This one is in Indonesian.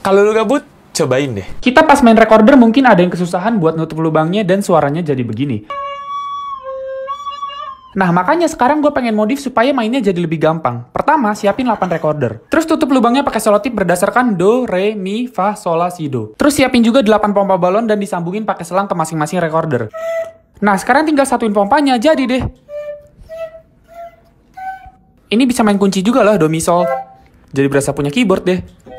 Kalau lu gabut, cobain deh. Kita pas main recorder mungkin ada yang kesusahan buat nutup lubangnya dan suaranya jadi begini. Nah, makanya sekarang gue pengen modif supaya mainnya jadi lebih gampang. Pertama, siapin 8 recorder. Terus tutup lubangnya pakai selotip berdasarkan do, re, mi, fa, sol, la, si, do. Terus siapin juga 8 pompa balon dan disambungin pakai selang ke masing-masing recorder. Nah, sekarang tinggal satuin pompanya, jadi deh. Ini bisa main kunci juga lah, do, mi, sol. Jadi berasa punya keyboard deh.